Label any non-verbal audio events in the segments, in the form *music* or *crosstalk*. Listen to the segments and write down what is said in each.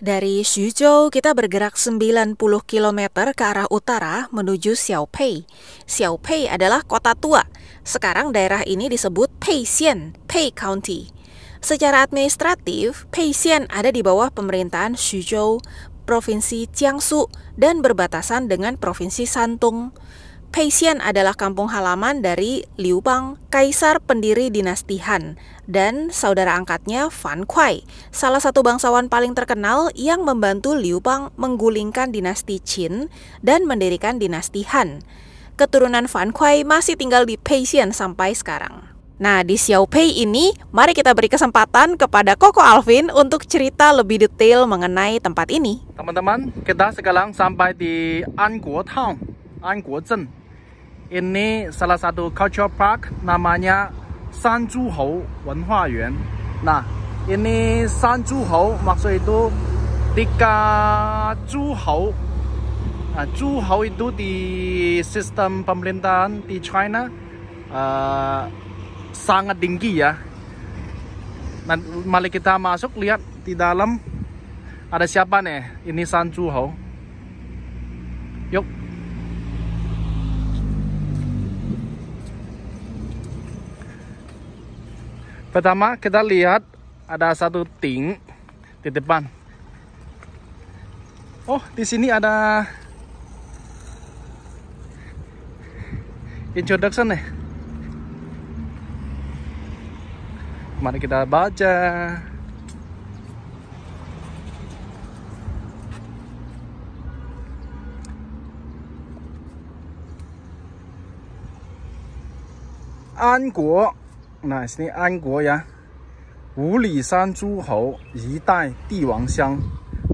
Dari Xuzhou, kita bergerak 90 km ke arah utara menuju Xiaopei. Xiaopei adalah kota tua. Sekarang daerah ini disebut Peixian, Pei County. Secara administratif, Peixian ada di bawah pemerintahan Xuzhou, Provinsi Jiangsu, dan berbatasan dengan Provinsi Shantung. Peixian adalah kampung halaman dari Liu Bang, kaisar pendiri dinasti Han, dan saudara angkatnya Fan Kuai, salah satu bangsawan paling terkenal yang membantu Liu Bang menggulingkan dinasti Qin dan mendirikan dinasti Han. Keturunan Fan Kuai masih tinggal di Peixian sampai sekarang. Nah, di Pei ini, mari kita beri kesempatan kepada Koko Alvin untuk cerita lebih detail mengenai tempat ini. Teman-teman, kita sekarang sampai di Anguo Town, Anguo Zhen ini salah satu culture park namanya Sanjuhou Wenhua Yuan. Nah, ini Hou maksud itu tiga Juhou. Nah, Hou itu di sistem pemerintahan di China uh, sangat tinggi ya. Nah, mari kita masuk lihat di dalam ada siapa nih? Ini Hou. Yuk. Pertama kita lihat ada satu ting di depan. Oh, di sini ada introduction nih. Mari kita baca. An Guo 那是呢安国呀，五里山诸侯一代帝王乡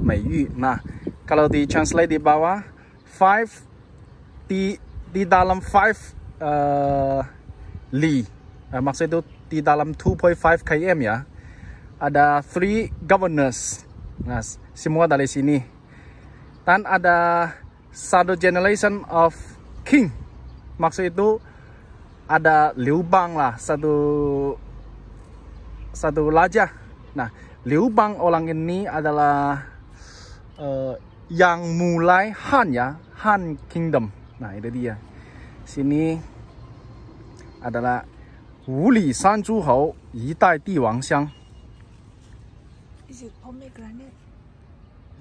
美誉。Nah, kalau di translate di bawah five di di dalam five uh, li, uh, eh, maksud itu di dalam 2.5 km ya, ada three governors. Nah, semua dari sini. Dan ada satu generation of king. Maksud itu ada lubang lah satu satu lajah. Nah, lubang orang ini adalah uh, yang mulai Han ya, Han Kingdom. Nah, itu dia. Sini adalah Wuli San Zhu Hou, Dai Di Wang Xiang. Is pomegranate?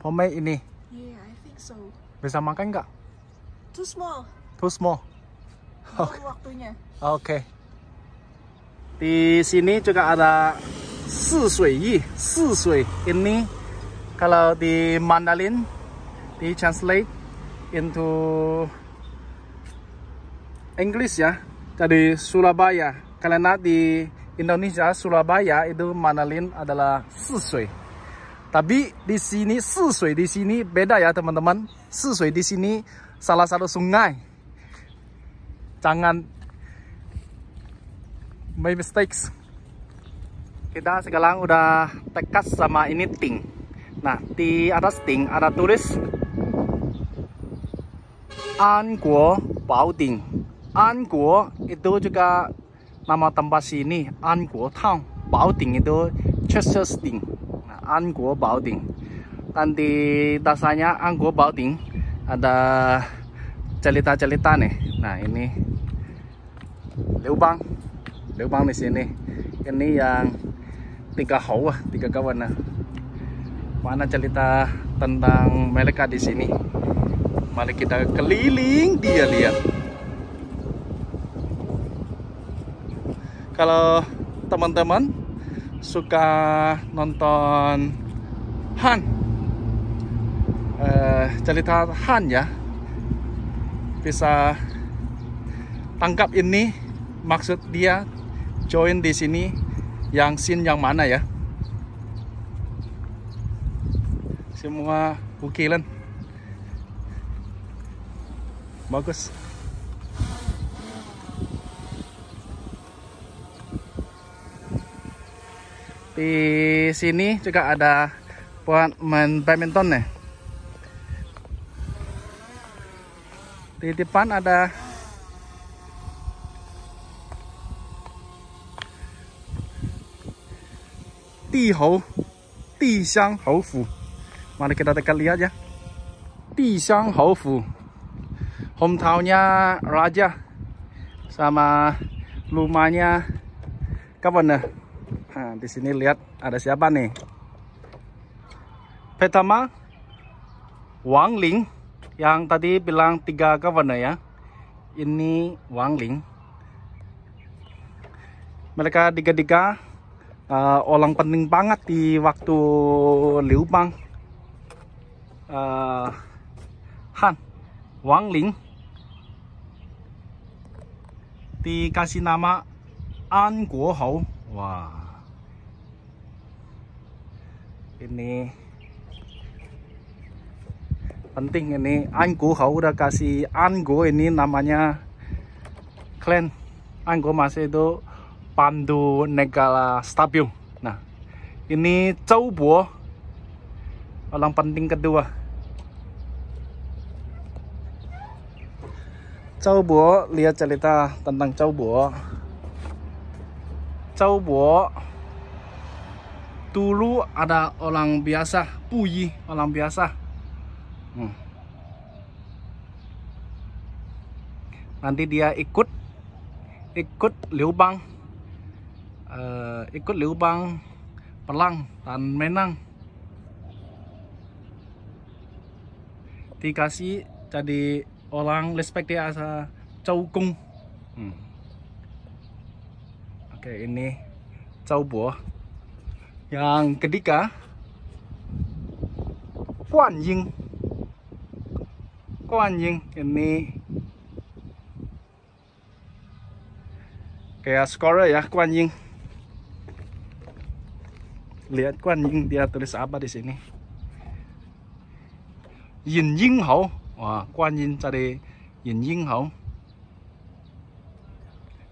Pomegranate ini. Yeah, I think so. Bisa makan enggak? Too small. Too small waktunya. Oke. Okay. Di sini juga ada Sisui Yi. Sisui ini kalau di Mandarin di translate into English ya dari Surabaya karena di Indonesia Surabaya itu Mandarin adalah Sisui. Tapi di sini Sisui di sini beda ya teman-teman. Sisui di sini salah satu sungai jangan make mistakes kita sekarang udah tekas sama ini ting nah di atas ting ada tulis An Guo Bao Ting An Guo itu juga nama tempat sini An Guo Town Bao Ting itu Churches Ting nah, An Guo Bao Ting dan di dasarnya An Guo Bao Ting ada cerita-cerita nih nah ini lubang lubang di sini ini yang tiga hawa tiga kawan mana cerita tentang mereka di sini mari kita keliling dia lihat kalau teman-teman suka nonton Han eh, cerita Han ya bisa tangkap ini maksud dia join di sini yang sin yang mana ya semua ukilan bagus di sini juga ada buat main badminton nih ya. di depan ada 地侯地乡侯府. Mari kita dekat lihat ya. Di Xiang Hou Fu. Hometownnya Raja sama rumahnya kapan Nah, di sini lihat ada siapa nih? Pertama Wang Ling yang tadi bilang tiga governor ya. Ini Wang Ling. Mereka tiga-tiga uh, orang penting banget di waktu Liu Bang uh, Han Wang Ling dikasih nama An Guo Hou wah ini penting ini An Guo Hou udah kasih An Guo ini namanya clan An Guo masih itu Pandu Negara Stadium. Nah, ini Bo orang penting kedua. Bo lihat cerita tentang Bo. Bo dulu ada orang biasa, puyi orang biasa. Hmm. Nanti dia ikut ikut Liu Bang uh, ikut lubang Pelang dan Menang dikasih jadi orang respect dia asa caukung hmm. oke ini bo yang ketiga Kuan Ying Kuan Ying ini kayak scorer ya Kuan Ying lihat ku yang dia tulis apa di sini yin ying hao wah kuan yin cari yin ying hao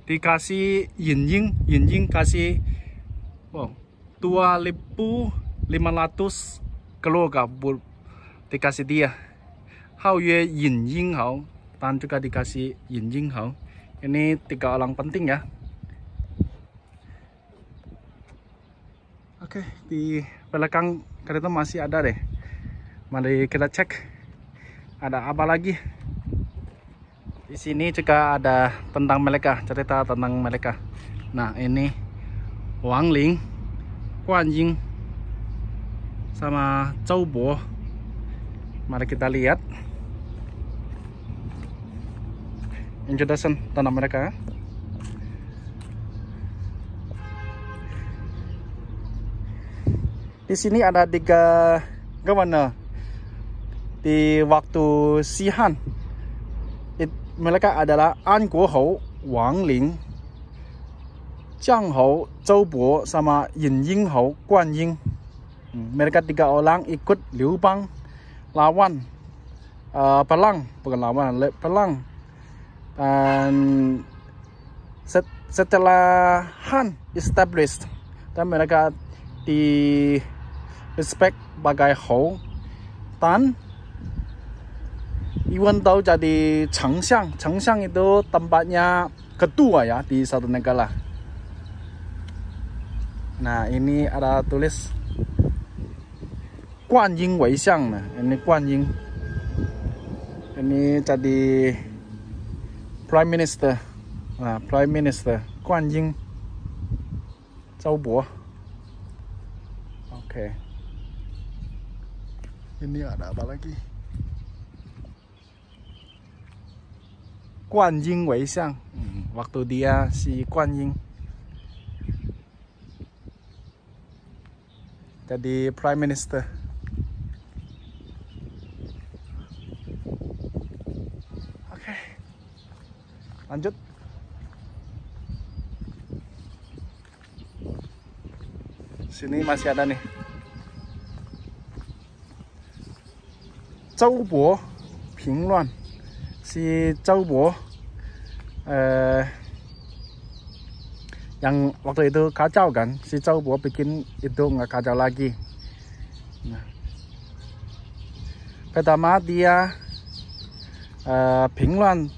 dikasih yin ying yin ying kasih wow dua ribu lima ratus keluarga bul dikasih dia hao ye yin ying hao dan juga dikasih yin ying hao ini tiga orang penting ya oke di belakang kereta masih ada deh mari kita cek ada apa lagi di sini juga ada tentang mereka cerita tentang mereka nah ini Wang Ling Guan Ying sama Zhou Bo mari kita lihat introduction tentang mereka di sini ada tiga gimana di waktu Sihan. It, mereka adalah An Guo Hou Wang Ling, Jiang Hou Zhou Bo sama Yin Ying Hou Guan Ying. Hmm, mereka tiga orang ikut Liu Bang lawan uh, pelang bukan lawan pelang dan setelah Han established dan mereka di respect bagai Hou, tan Iwan tahu jadi Changsang. Changsang itu tempatnya ketua ya di satu negara. Nah ini ada tulis Guan Ying Wei Xiang. Nah ini Guan Ying. Ini jadi Prime Minister. Nah Prime Minister Guan Ying. Zhao Bo. Oke. Okay ini ada apa lagi? Kuan Ying Wei Xiang. Hmm. waktu dia si Kuan Ying. Jadi Prime Minister. Oke. Lanjut. Sini masih ada nih. 周勃平乱，是周勃誒 yang waktu itu kacau kan si Cao Bo bikin itu nggak kacau lagi nah. pertama dia uh, pingluan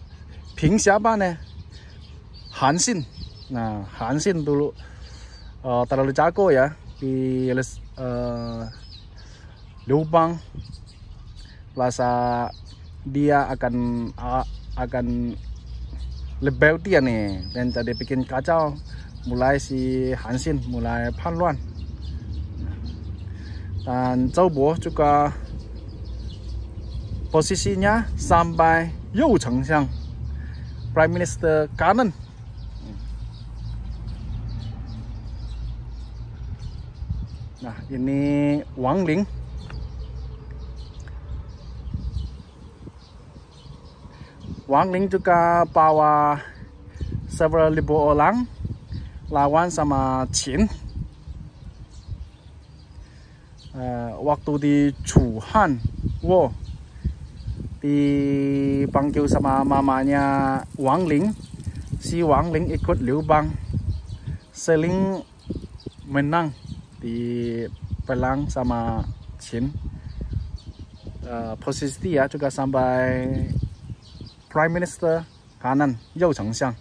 ping siapa nih Han Xin nah Han Xin dulu uh, terlalu jago ya di uh, Liu Bang rasa dia akan akan lebih dia nih dan jadi bikin kacau mulai si Hansin mulai panluan dan Zhou Bo juga posisinya sampai Yu Cheng Prime Minister kanan nah ini Wang Ling Wang Ling juga bawa several ribu orang lawan sama Qin. Uh, waktu di Chu wo, di dipanggil sama mamanya Wang Ling si Wang Ling ikut Liu Bang seling menang di perang sama Qin uh, posisi dia juga sampai Prime Minister Kanan Yau Chengxiang.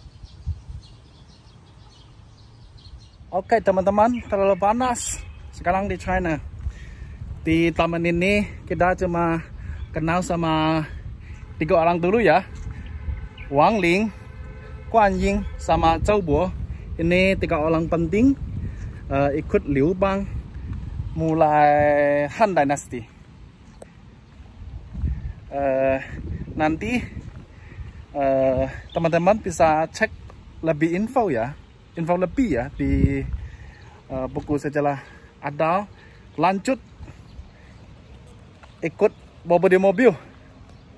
Oke teman-teman, terlalu panas sekarang di China. Di taman ini kita cuma kenal sama tiga orang dulu ya. Wang Ling, Guan Ying, sama Zhou Bo. Ini tiga orang penting uh, ikut Liu Bang mulai Han Dynasty. Uh, nanti Eh, teman-teman uh, bisa cek lebih info ya info lebih ya di uh, buku sejarah ada lanjut ikut bobo di mobil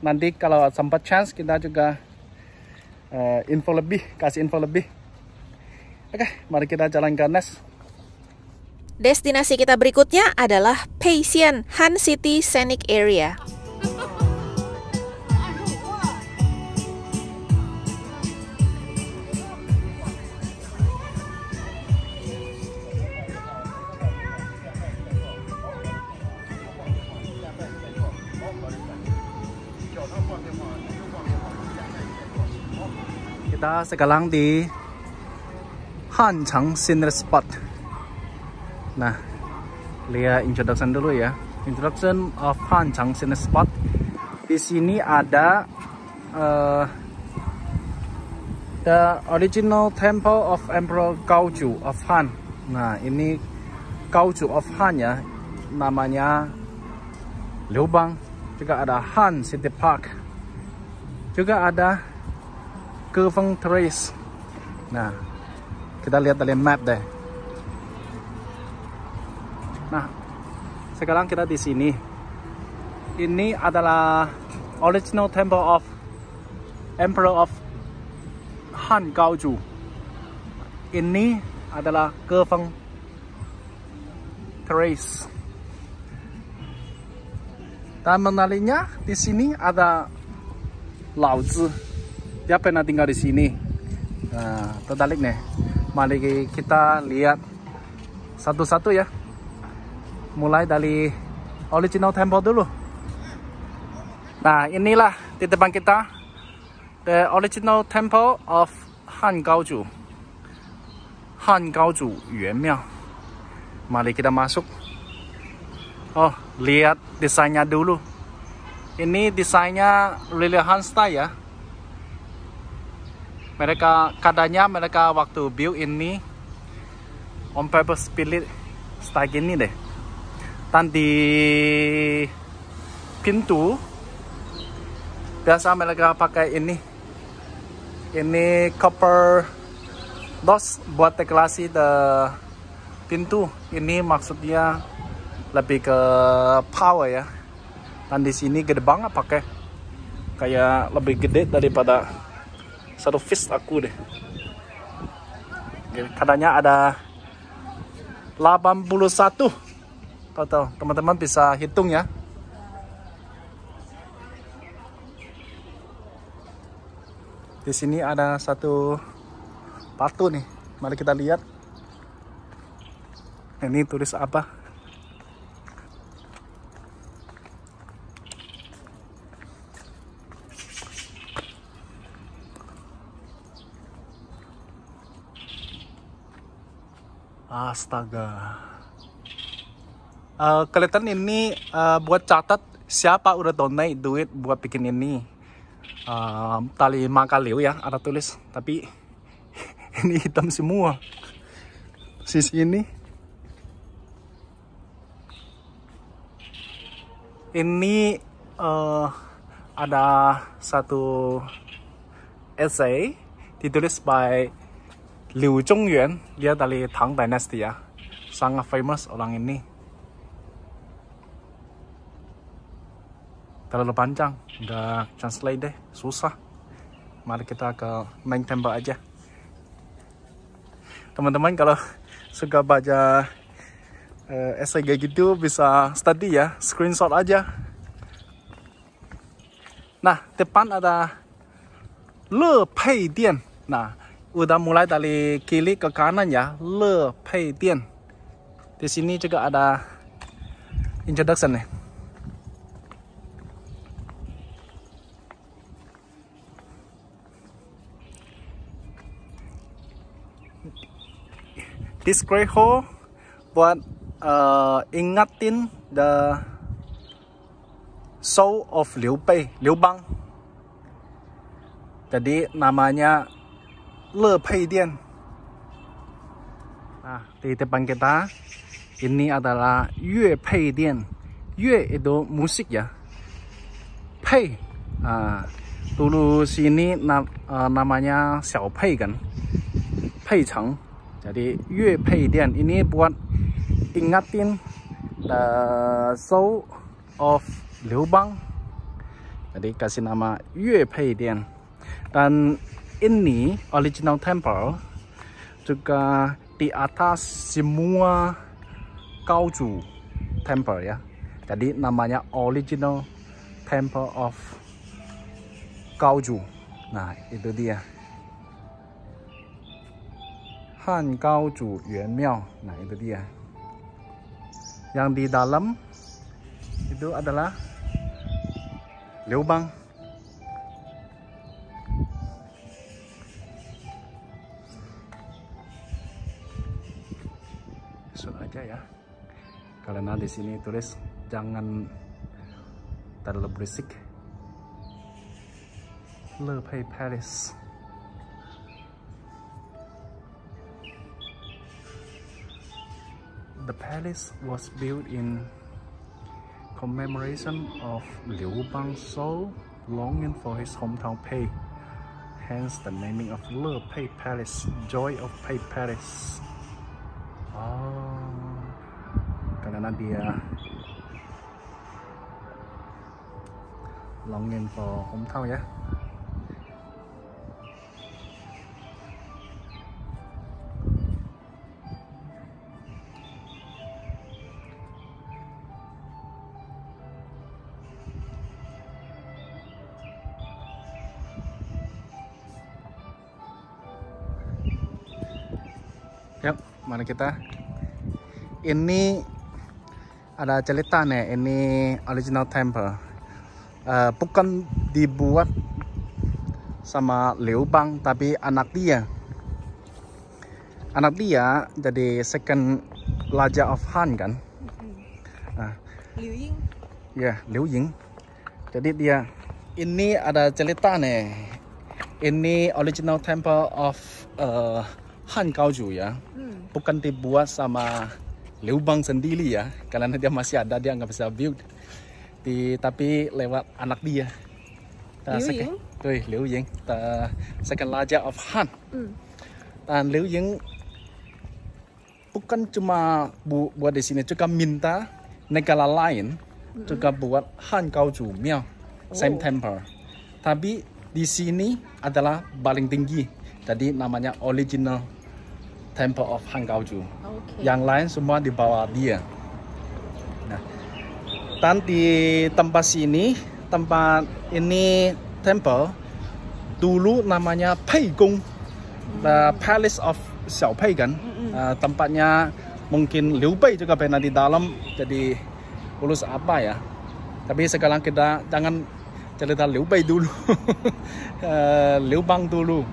nanti kalau sempat chance kita juga uh, info lebih kasih info lebih oke okay, mari kita jalan ke next Destinasi kita berikutnya adalah Paisian Han City Scenic Area. kita sekarang di Hanchang Senior Spot. Nah, lihat introduction dulu ya. Introduction of Hanchang Senior Spot. Di sini ada uh, the original temple of Emperor Gaoju of Han. Nah, ini Gaoju of Han ya, namanya Liu Bang. Juga ada Han City Park. Juga ada Kufeng Terrace. Nah, kita lihat dari map deh. Nah, sekarang kita di sini. Ini adalah original temple of Emperor of Han Gaozu. Ini adalah Kufeng Terrace. Dan menariknya di sini ada Laozi dia pernah tinggal di sini nah terbalik nih mari kita lihat satu-satu ya mulai dari original temple dulu nah inilah di depan kita the original temple of Han Gaozu Han Gaozu Yuan Miao mari kita masuk oh lihat desainnya dulu ini desainnya Lilian Han ya mereka katanya mereka waktu build ini on purpose pilih style ini deh dan di pintu biasa mereka pakai ini ini copper dos buat deklasi the pintu ini maksudnya lebih ke power ya dan di sini gede banget pakai kayak lebih gede daripada satu fish aku deh katanya ada 81 total teman-teman bisa hitung ya di sini ada satu patu nih mari kita lihat ini tulis apa Astaga. Uh, kelihatan ini uh, buat catat siapa udah donate duit buat bikin ini. Uh, tali makaliu ya ada tulis tapi *laughs* ini hitam semua sisi ini ini uh, ada satu essay ditulis by Liu Zhongyuan dia dari Tang Dynasty ya sangat famous orang ini terlalu panjang udah translate deh susah mari kita ke main tembak aja teman-teman kalau suka baca uh, essay gitu bisa study ya screenshot aja nah depan ada Le Pei Dian nah udah mulai dari kiri ke kanan ya le pay dian di sini juga ada introduction nih great hall buat uh, ingatin the soul of Liu Bei, Liu Bang. Jadi namanya 乐配店. Nah, di depan kita ini adalah Yue Pei Dian. Yue itu musik ya. Pei. ah dulu sini na, uh, namanya Xiao Pei kan. Pei Cheng. Jadi Yue Pei Dian ini buat ingatin the soul of Liu Bang. Jadi kasih nama Yue Pei Dian. Dan ini original temple juga di atas semua Gaozu temple ya. Jadi namanya original temple of Gaozu. Nah itu dia. Han Gaozu Yuan Miao. Nah itu dia. Yang di dalam itu adalah Liu Bang. karena di sini tulis jangan terlalu berisik Le Pei Palace The palace was built in commemoration of Liu Bang's soul longing for his hometown Pei, hence the naming of Le Pei Palace, Joy of Pei Palace. Oh. Dia, ya longin for Hong ya Yap, mari kita. Ini ada cerita nih, ini original temple uh, bukan dibuat sama Liu Bang tapi anak dia anak dia jadi second Raja of Han kan uh, Liu Ying ya yeah, Liu Ying jadi dia ini ada cerita nih ini original temple of uh, Han Gaozu ya hmm. bukan dibuat sama lubang sendiri ya karena dia masih ada dia nggak bisa build di, tapi lewat anak dia Liu Ying tuh Liu Ying second raja of Han dan hmm. Liu Ying bukan cuma bu, buat di sini juga minta negara lain hmm. juga buat Han Chu Miao oh. same temple tapi di sini adalah paling tinggi jadi namanya original Temple of Hangzhou. Ah, okay. Yang lain semua di bawah dia. Nah, dan di tempat sini, tempat ini temple dulu namanya Peigong, mm. the uh, Palace of Xiao kan. Mm -mm. uh, tempatnya mungkin Liu Bei juga pernah di dalam, jadi ulus apa ya? Tapi sekarang kita jangan cerita Liu Bei dulu, *laughs* uh, Liu Bang dulu.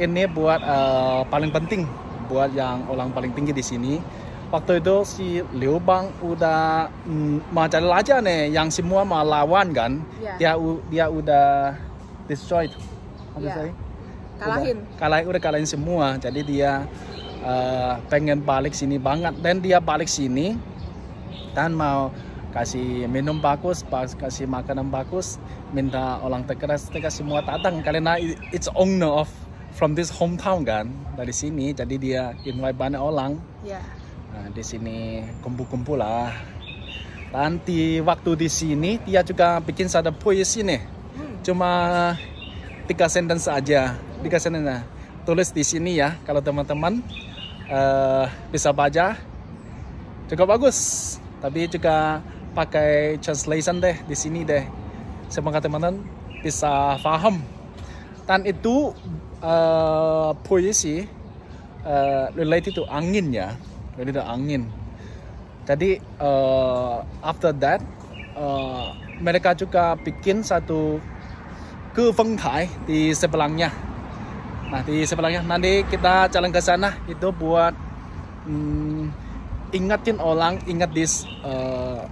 Ini buat uh, paling penting buat yang orang paling tinggi di sini. Waktu itu si Liu Bang udah mm, macam nih yang semua melawan kan. Yeah. Dia dia udah destroyed. Apa yeah. Saya? Kalahin. Udah, kalah, udah kalahin semua. Jadi dia uh, pengen balik sini banget dan dia balik sini dan mau kasih minum bagus, kasih makanan bagus, minta orang terkeras, terkeras semua datang karena it's owner of from this hometown kan dari sini jadi dia invite banyak orang yeah. nah, di sini kumpul-kumpul lah Nanti waktu di sini dia juga bikin satu puisi nih hmm. cuma tiga sentence aja tiga sentence nah, tulis di sini ya kalau teman-teman uh, bisa baca cukup bagus tapi juga pakai translation deh di sini deh semoga teman-teman bisa paham dan itu uh, puisi uh, related to angin ya, related to angin. Jadi uh, after that uh, mereka juga bikin satu kefengkai di sebelahnya. Nah di sebelahnya nanti kita jalan ke sana itu buat um, ingatin orang ingat this uh,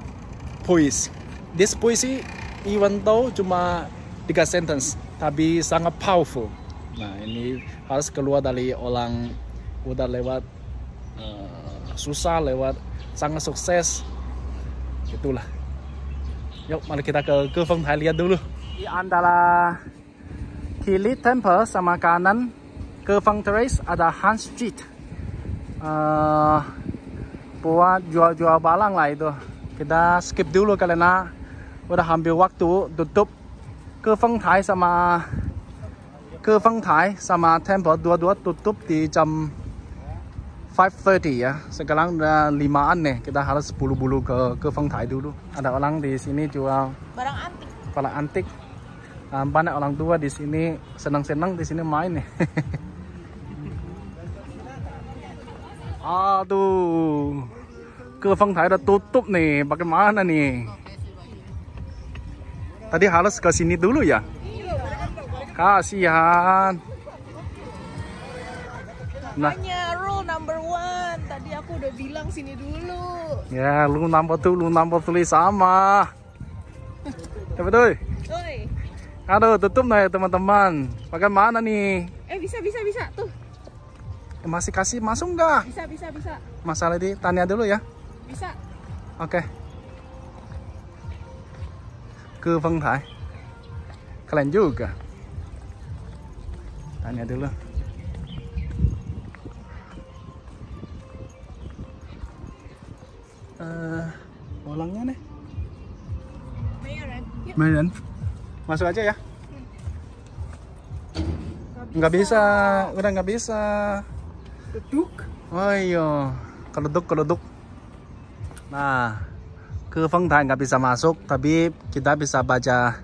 puisi. This puisi even though cuma tiga sentence tapi sangat powerful. Nah ini harus keluar dari orang udah lewat uh, susah, lewat sangat sukses, itulah. Yuk mari kita ke Tai lihat dulu. Di antara Kili temple sama kanan Geveng Terrace ada Han Street. Uh, buat jual-jual barang lah itu. Kita skip dulu karena udah hampir waktu tutup ke Feng Tai sama ke Curvang Thai sama tempo dua-dua tutup di jam 5.30 ya. Sekarang udah limaan nih. Kita harus bulu bulu ke Curvang Thai dulu. Ada orang di sini jual barang antik. Barang antik. Banyak orang tua di sini senang-senang di sini main nih. Aduh. ke Curvang Thai udah tutup nih. Bagaimana nih? Tadi harus ke sini dulu ya? Kasihan. Nah. Hanya rule number one. Tadi aku udah bilang sini dulu. Ya, lu nampak tuh, lu nampak tulis sama. ya *laughs* tuh, Aduh, tutup nih ya, teman-teman. Bagaimana nih? Eh, bisa, bisa, bisa. Tuh. Eh, masih kasih masuk nggak? Bisa, bisa, bisa. Masalah di tanya dulu ya. Bisa. Oke. Okay. Ke Feng Thai. Kalian juga tanya dulu uh, eh, bolangnya nih Medan masuk aja ya nggak bisa. bisa udah nggak bisa duduk oh iya kalau duduk. nah ke Feng Tai nggak bisa masuk tapi kita bisa baca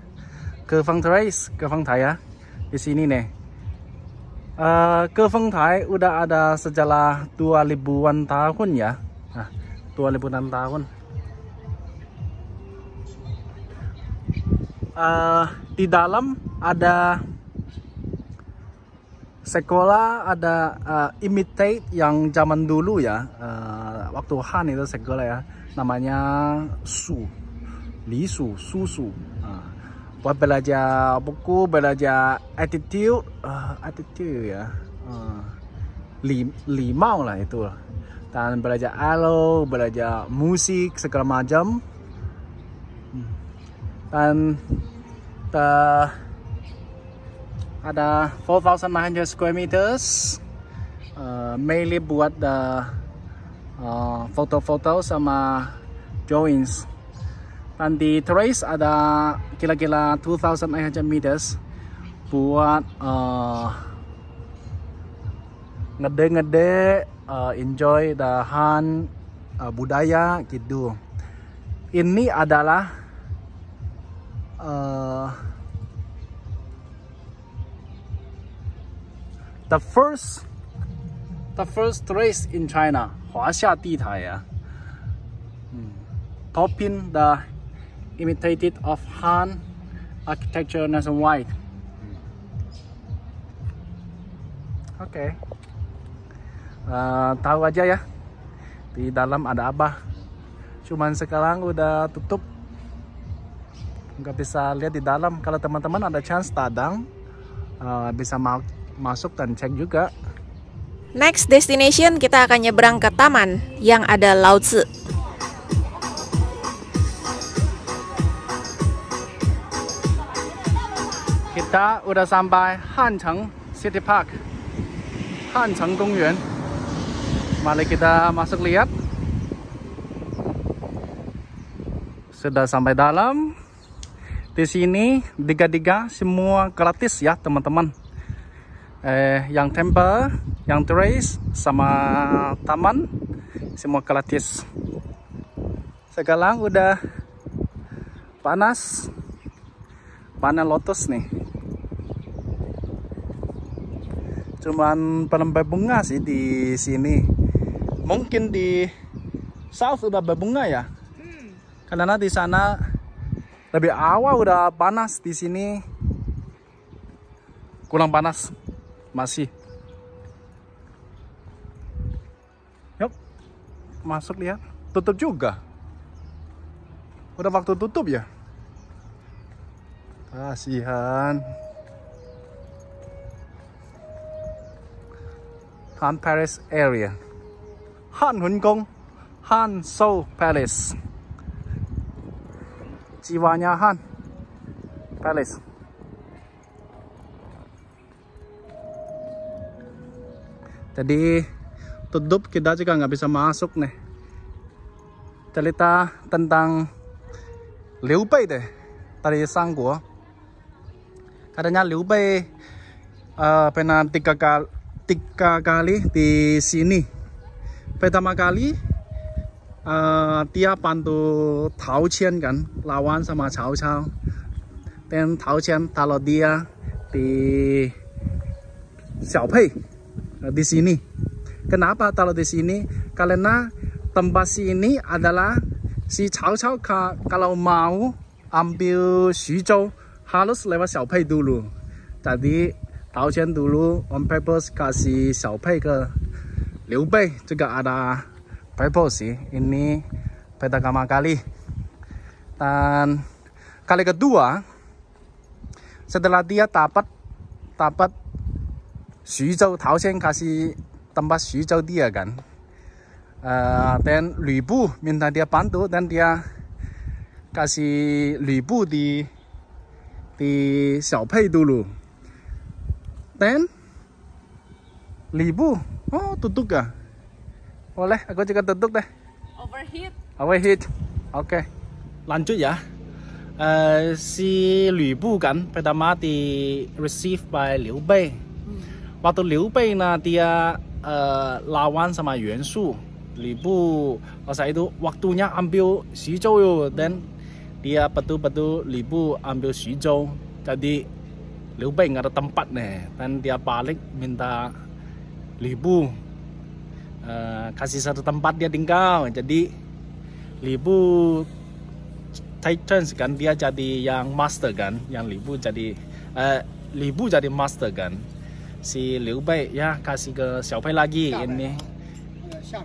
ke Feng Trace ke Feng Tai ya di sini nih uh, Feng Thai udah ada sejalah dua ribuan tahun ya nah, 2000-an tahun uh, di dalam ada sekolah ada uh, imitate yang zaman dulu ya uh, waktu Han itu sekolah ya namanya Su Li Su Su Su buat belajar buku belajar attitude uh, attitude ya uh, eh, li, limau lah itu lah dan belajar alo belajar musik segala macam hmm. dan the, ada 4,900 square meters uh, mainly buat the foto-foto uh, foto -foto sama drawings dan di trace ada kira-kira 2.800 meters buat uh, ngede-ngede uh, enjoy the Han uh, budaya gitu ini adalah uh, the first the first trace in China ya Topping the imitated of Han architecture nationwide. Oke, okay. uh, tahu aja ya. Di dalam ada apa? Cuman sekarang udah tutup. Nggak bisa lihat di dalam. Kalau teman-teman ada chance tadang, uh, bisa ma masuk dan cek juga. Next destination kita akan nyebrang ke taman yang ada laut Kita udah sampai Hancheng City Park Hancheng Kung Yuan Mari kita masuk lihat Sudah sampai dalam Di sini tiga-tiga semua gratis ya teman-teman eh, Yang temple, yang terrace, sama taman Semua gratis Sekarang udah panas Panen lotus nih cuman penempel bunga sih di sini mungkin di south udah berbunga ya hmm. karena di sana lebih awal udah panas di sini kurang panas masih yuk masuk lihat tutup juga udah waktu tutup ya kasihan Han Palace area. Han Hun Cung, Han Seoul Palace. Jiwanya Han Palace. Jadi tutup kita juga nggak bisa masuk nih. Cerita tentang Liu Bei deh dari Sang Katanya Liu Bei uh, pernah tiga kali tiga kali di sini pertama kali uh, dia bantu Tao Qian kan lawan sama Cao Cao dan Tao Qian taruh dia di Xiao Pei eh, di sini kenapa taruh di sini karena tempat sini adalah si Cao Cao kalau mau ambil Xuzhou harus lewat Xiao Pei dulu jadi dulu on purpose kasih ke Liu juga ada purpose ini pertama kali dan kali kedua setelah dia dapat dapat Xuzhou Taoxian kasih tempat Xuzhou dia kan uh, eh，Liu Bu minta dia bantu dan dia kasih Lubu di di Xiaopei dulu ten libu oh tutup ya? boleh aku juga tutup deh overheat overheat oke okay. lanjut ya uh, si Libu kan pertama di receive by Liu Bei hmm. waktu Liu Bei nah dia uh, lawan sama Yuan Su Libu masa itu waktunya ambil si yo dan dia betul-betul Libu ambil Xizhou jadi Liu Bei nggak ada tempat nih dan dia balik minta Libu uh, kasih satu tempat dia tinggal jadi Libu Titans kan dia jadi yang master kan yang Libu jadi uh, Libu jadi master kan si Liu Bei ya kasih ke Xiao Pei lagi ini ah,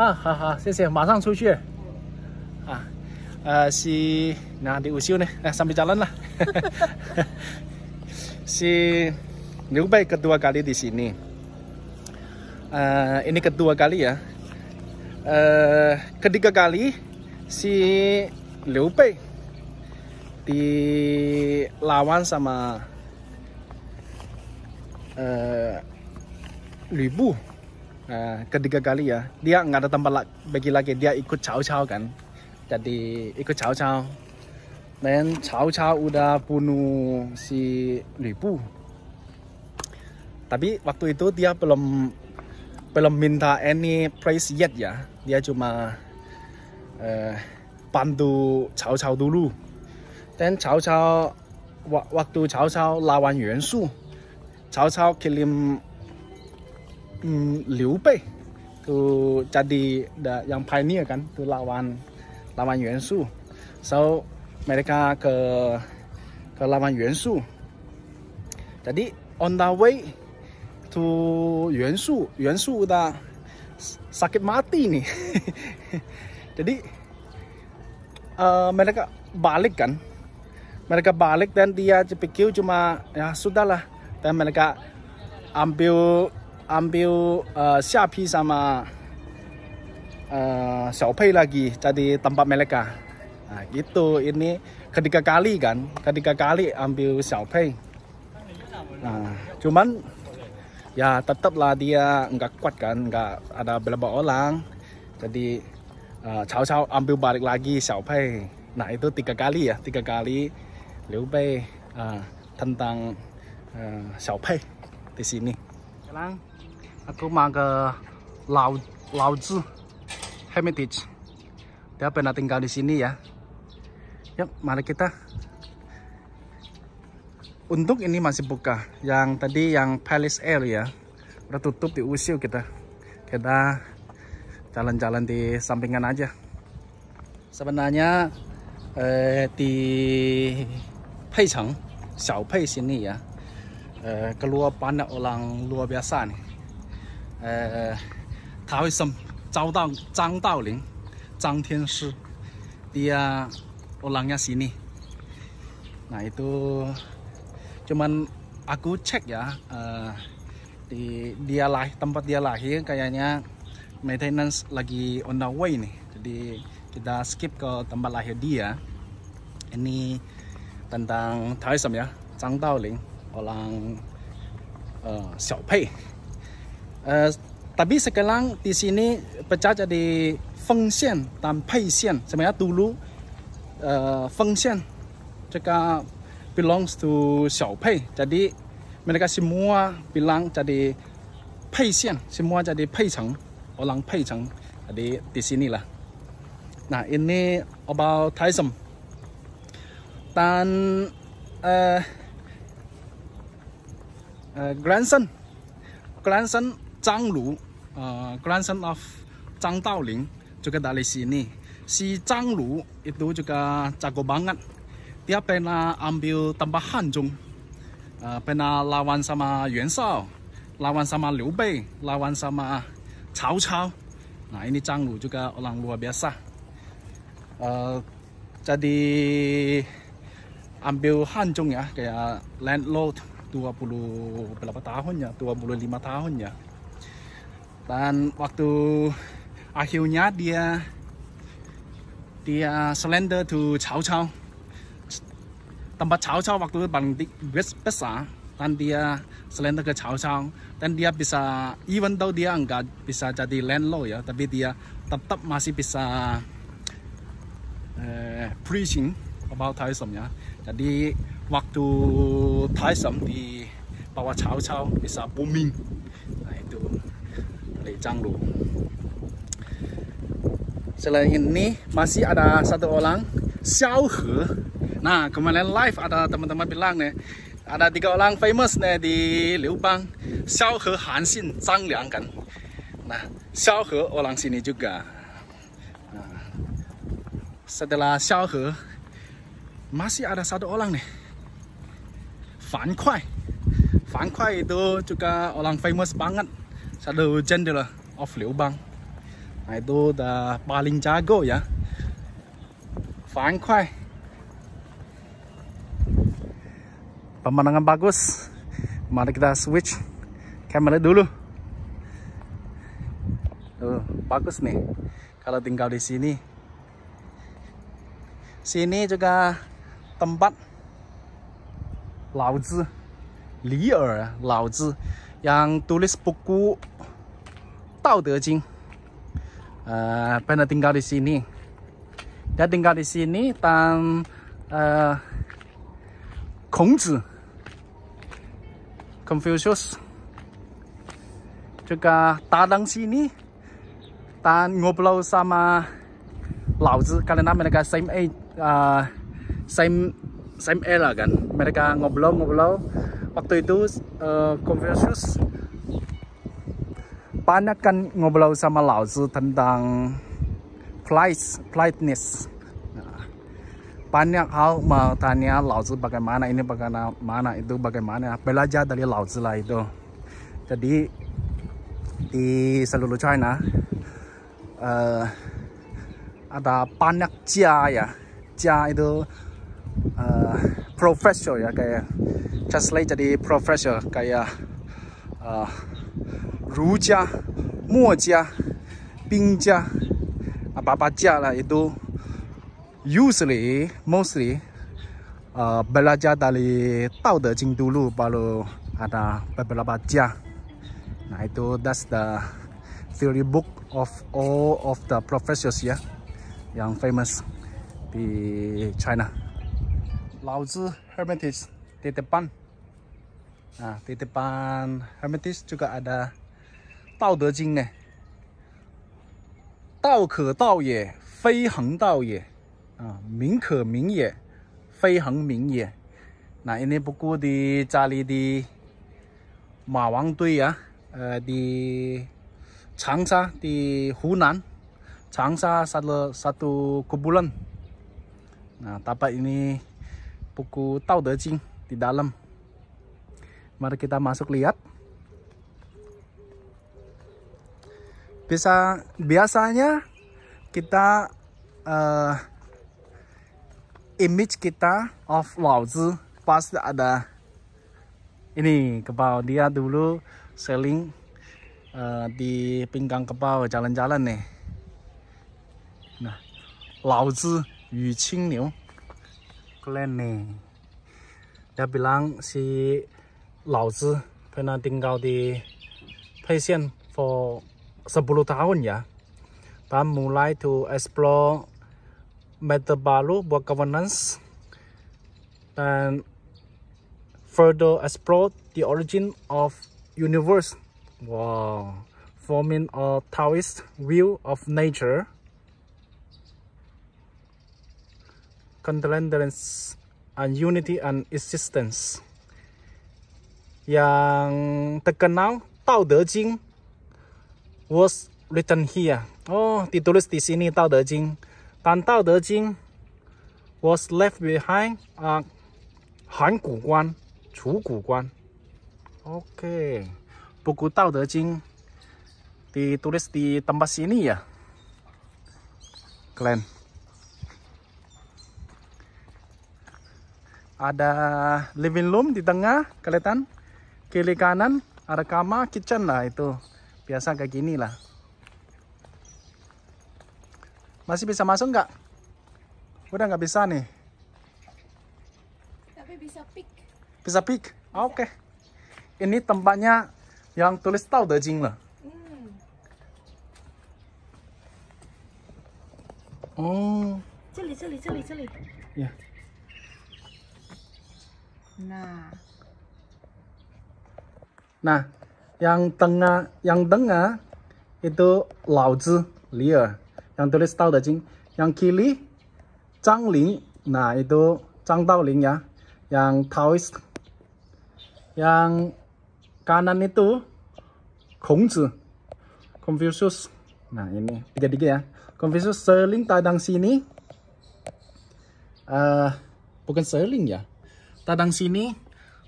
Ah, ha ha, eh, si nah diusir nih sampai jalan lah *laughs* si Liu Bei kedua kali di sini. Uh, ini kedua kali ya. Uh, ketiga kali si Liu Bei dilawan sama uh, eh, Bu. Uh, ketiga kali ya. Dia nggak ada tempat bagi lagi. Dia ikut cao cao kan. Jadi ikut cao cao dan Cao Cao udah bunuh si Bu, tapi waktu itu dia belum belum minta any praise yet ya dia cuma uh, bantu Cao Cao dulu dan Cao Cao waktu Cao Cao lawan Yuan Su Cao Cao kirim um, Liu Bei tuh jadi yang pioneer kan tuh lawan lawan Yuan Su so mereka ke ke Yuan Yuansu. Jadi on the way to Yuan Yuansu udah sakit mati nih. *laughs* Jadi uh, mereka balik kan, mereka balik dan dia pikir cuma ya sudah lah, dan mereka ambil ambil uh, sama uh, Xiaopei lagi jadi tempat mereka Nah gitu, ini ketika kali kan, ketika kali ambil Xiaopei. Nah, cuman ya tetaplah dia nggak kuat kan, nggak ada beberapa orang. Jadi uh, eh, Cao ambil balik lagi Xiaopei. Nah itu tiga kali ya, tiga kali Liu Bei uh, tentang uh, eh, Xiaopei di sini. Sekarang aku mau ke Lao Lao Zi Hermitage. Dia pernah tinggal di sini ya. Yuk, mari kita. Untuk ini masih buka. Yang tadi yang Palace Area udah tutup usil kita. Kita jalan-jalan di sampingan aja. Sebenarnya eh, di Peicheng, Xiao Pei sini ya. Eh, keluar banyak orang luar biasa nih. Eh, Taoism, Zhang Dao, Zhang Daoling, Zhang Tianshi. Dia ulangnya sini nah itu cuman aku cek ya uh, di dia lahir tempat dia lahir kayaknya maintenance lagi on the way nih jadi kita skip ke tempat lahir dia ini tentang Taoism ya Zhang Daoling orang uh, Xiao Pei uh, tapi sekarang di sini pecah jadi Feng Xian dan Pei Xian sebenarnya dulu uh, juga belongs to Pei. Jadi mereka semua bilang jadi Pei semua jadi Pei Cheng, orang Pei Cheng. Jadi di lah. Nah ini about Taisem. Dan uh, uh, grandson, grandson Zhang Lu, uh, grandson of Zhang Daoling juga dari sini si Zhang Lu itu juga jago banget. Dia pernah ambil tempat Zhong, uh, eh, pernah lawan sama Yuan Shao, lawan sama Liu Bei, lawan sama Cao Cao. Nah ini Zhang Lu juga orang luar biasa. Uh, jadi ambil Han Zhong ya, kayak landlord 20 berapa tahun ya, 25 tahun ya. Dan waktu akhirnya dia di uh, slender to Cao tempat Cao Cao waktu itu paling besar dan dia slender ke Cao Cao. dan dia bisa even though dia enggak bisa jadi landlord ya tapi dia tetap masih bisa uh, preaching about Taoism ya jadi waktu Taoism di bawah Cao Cao bisa booming nah itu dari Zhang Lu Selain ini masih ada satu orang Xiao He. Nah kemarin live ada teman-teman bilang nih ada tiga orang famous nih di Liu Bang Xiao He, Han Xin, Zhang Liang kan. Nah Xiao He orang sini juga. Nah, setelah Xiao He masih ada satu orang nih Fan Kuai. Fan Kuai itu juga orang famous banget satu jenderal of Liu Bang. Nah itu udah paling jago ya. Fangkuai. Pemandangan bagus. Mari kita switch kamera dulu. Tuh, bagus nih. Kalau tinggal di sini. Sini juga tempat Laozi, Li Er Laozi yang tulis buku Tao De Jing pernah tinggal di sini. Dia tinggal di sini dan uh, eh, Kongzi, Confucius juga datang sini dan ngobrol sama Laozi karena mereka same age, uh, same same era kan. Mereka ngobrol-ngobrol. Waktu itu uh, Confucius banyak kan ngobrol sama Laozi tentang flight, flightness. banyak hal mau tanya Laozi bagaimana ini bagaimana itu bagaimana belajar dari Laozi lah itu. Jadi di seluruh China uh, ada banyak jia ya. Jia itu uh, profesor ya kayak translate jadi profesor kayak uh, 儒家、墨家、兵家 apa-apa aja lah itu usually mostly uh, belajar dari Tao Te dulu baru ada beberapa jah nah itu that's the theory book of all of the professors ya yang famous di China Laozi Hermitage di depan nah di depan Hermitage juga ada 道德经呢？道可道也，非恒道也；啊，名可名也，非恒名也。那一年不古的家里的马王堆啊，呃的长沙的湖南长沙杀了杀都古不伦。那但凡印尼不古道德经的，达咱马我给他马进里亚。Bisa biasanya kita uh, image kita of Laozi Tzu pasti ada ini kepal dia dulu selling uh, eh, di pinggang kepal jalan-jalan nih. Nah, Lao Yu Qing Liu. Keren nih. Dia bilang si Laozi pernah tinggal di Xian for 10 tahun ya Tam mulai to explore method baru buat governance and further explore the origin of universe wow forming a Taoist view of nature contendence and unity and existence yang terkenal Tao De Jing was written here. Oh, ditulis di sini Tao De Jing. Dan Tao De Jing was left behind uh, Han Guan, Chu Guan. Oke. Okay. Buku Tao De Jing ditulis di tempat sini ya. Kalian. Ada living room di tengah, kelihatan. Kiri kanan ada kamar, kitchen lah itu biasa kayak gini lah masih bisa masuk nggak udah nggak bisa nih tapi bisa pick bisa pick ah, oke okay. ini tempatnya yang tulis tau Jing lah hmm. oh celi celi celi celi ya yeah. nah nah yang tengah yang tengah itu Laozi, Li Er, yang tulis Tao Te Jing. Yang kiri Zhang Ling, nah itu Zhang Tao Ling ya, yang Taoist. Yang kanan itu Kongzi, Confucius. Nah ini tiga-tiga ya. Confucius sering tadang sini. Uh, bukan sering ya. Tadang sini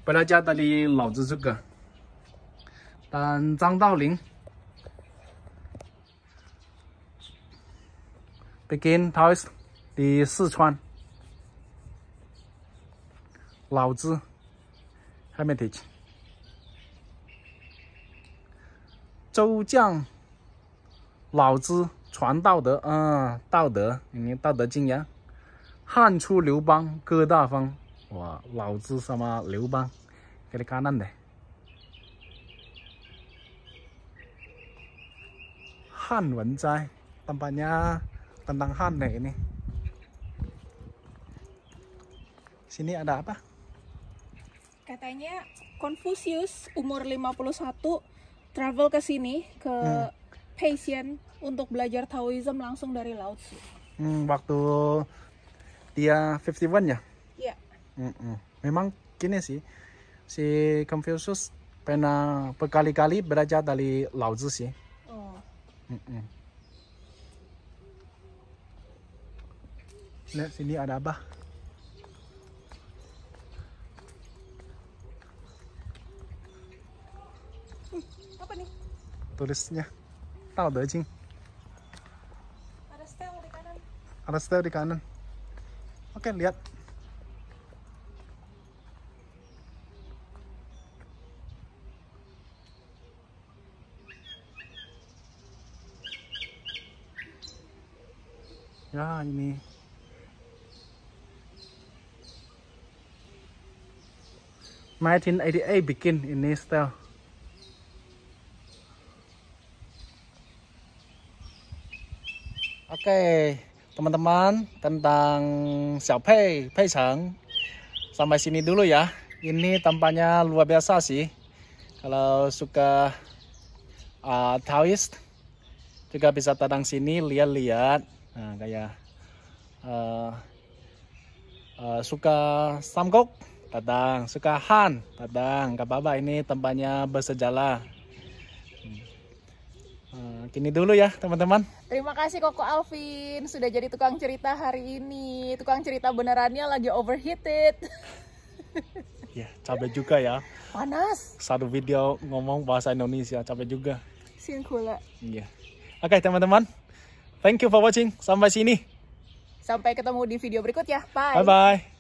belajar dari Laozi juga. 嗯，张道陵。Begin toys，第四川，老子 t a g e 周将，老子传道德啊，道德，你《道德经》呀。汉初刘邦割大方，哇，老子什么刘邦给你看烂的。Han Wenzai tempatnya tentang Han deh ini sini ada apa katanya Confucius umur 51 travel ke sini ke hmm. untuk belajar Taoism langsung dari laut Tzu hmm, waktu dia 51 ya iya mm -mm. memang gini sih si Confucius pernah berkali-kali belajar dari Lao sih Lihat sini ada apa? Hmm, apa nih? Tulisnya Tao Te Ching. Ada stel di kanan. Ada stel di kanan. Oke, lihat. ya ini Martin Ada bikin ini style Oke okay, teman-teman tentang Xiaopei Pei Cheng sampai sini dulu ya ini tampaknya luar biasa sih kalau suka uh, Taoist juga bisa datang sini lihat-lihat nah kayak uh, uh, suka samgok datang suka han datang gak apa-apa ini tempatnya bersejarah hmm. eh, Kini dulu ya teman-teman. Terima kasih Koko Alvin sudah jadi tukang cerita hari ini. Tukang cerita benerannya lagi overheated. *laughs* Ya, capek juga ya. Panas. Satu video ngomong bahasa Indonesia, capek juga. Singkula. Iya. Oke, teman-teman. Thank you for watching. Sampai sini. Sampai ketemu di video berikutnya. Bye. Bye-bye.